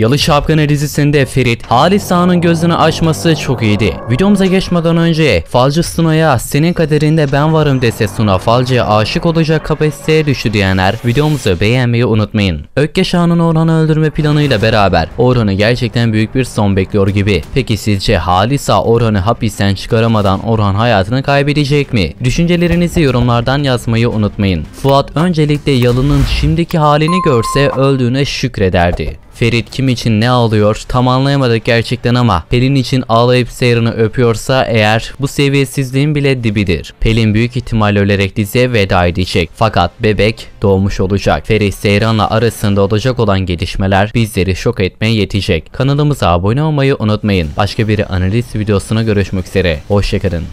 Yalı Şapkanı dizisinde Ferit, Halis Sağ'ın gözünü açması çok iyiydi. Videomuza geçmeden önce Falcı Suna'ya senin kaderinde ben varım dese Suna Falcı'ya aşık olacak kapasiteye düştü diyenler videomuzu beğenmeyi unutmayın. Ökkeş Hanın Orhan'ı öldürme planıyla beraber Orhan'ı gerçekten büyük bir son bekliyor gibi. Peki sizce Halis Sağ Orhan'ı hapisten çıkaramadan Orhan hayatını kaybedecek mi? Düşüncelerinizi yorumlardan yazmayı unutmayın. Fuat öncelikle Yalı'nın şimdiki halini görse öldüğüne şükrederdi. Ferit kim için ne ağlıyor tam anlayamadık gerçekten ama Pelin için ağlayıp Seren'ı öpüyorsa eğer bu seviyesizliğin bile dibidir. Pelin büyük ihtimal ölerek diziye veda edecek fakat bebek doğmuş olacak. Ferit Seyran'la arasında olacak olan gelişmeler bizleri şok etmeye yetecek. Kanalımıza abone olmayı unutmayın. Başka bir analiz videosuna görüşmek üzere. Hoşçakalın.